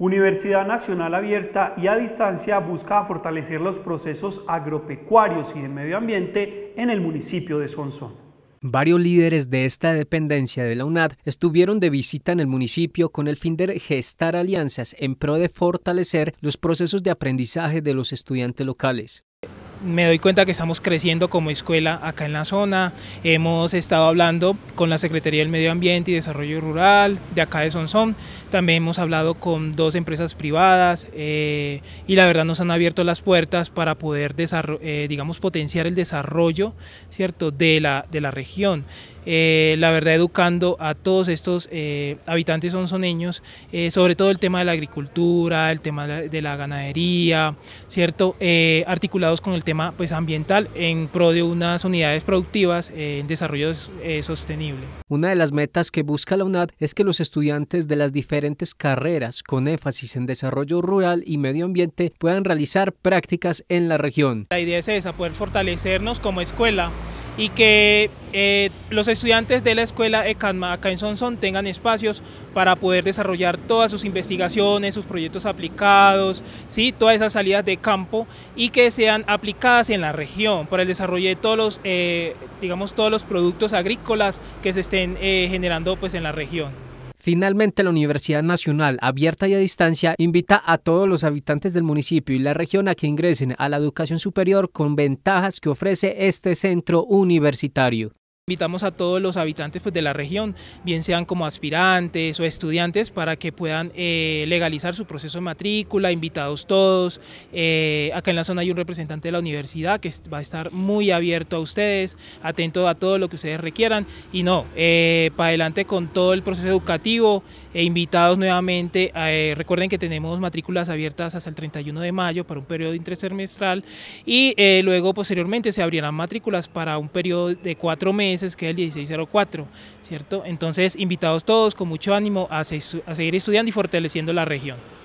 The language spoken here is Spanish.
Universidad Nacional Abierta y a Distancia busca fortalecer los procesos agropecuarios y de medio ambiente en el municipio de Sonsón. Varios líderes de esta dependencia de la UNAD estuvieron de visita en el municipio con el fin de gestar alianzas en pro de fortalecer los procesos de aprendizaje de los estudiantes locales me doy cuenta que estamos creciendo como escuela acá en la zona. Hemos estado hablando con la Secretaría del Medio Ambiente y Desarrollo Rural de acá de Sonsón. También hemos hablado con dos empresas privadas eh, y la verdad nos han abierto las puertas para poder, eh, digamos, potenciar el desarrollo ¿cierto? De, la, de la región. Eh, la verdad educando a todos estos eh, habitantes onzoneños eh, sobre todo el tema de la agricultura, el tema de la ganadería, ¿cierto? articulados con el tema pues, ambiental en pro de unas unidades productivas en desarrollo sostenible. Una de las metas que busca la UNAD es que los estudiantes de las diferentes carreras con énfasis en desarrollo rural y medio ambiente puedan realizar prácticas en la región. La idea es esa, poder fortalecernos como escuela y que eh, los estudiantes de la escuela ECANMA acá en Sonson tengan espacios para poder desarrollar todas sus investigaciones, sus proyectos aplicados, ¿sí? todas esas salidas de campo y que sean aplicadas en la región para el desarrollo de todos los, eh, digamos, todos los productos agrícolas que se estén eh, generando pues, en la región. Finalmente, la Universidad Nacional, abierta y a distancia, invita a todos los habitantes del municipio y la región a que ingresen a la educación superior con ventajas que ofrece este centro universitario. Invitamos a todos los habitantes pues, de la región, bien sean como aspirantes o estudiantes, para que puedan eh, legalizar su proceso de matrícula, invitados todos. Eh, acá en la zona hay un representante de la universidad que va a estar muy abierto a ustedes, atento a todo lo que ustedes requieran. Y no, eh, para adelante con todo el proceso educativo, e invitados nuevamente. recuerden que tenemos matrículas abiertas hasta el 31 de mayo para un periodo intersemestral y luego posteriormente se abrirán matrículas para un periodo de cuatro meses que el 1604, ¿cierto? Entonces, invitados todos con mucho ánimo a seguir estudiando y fortaleciendo la región.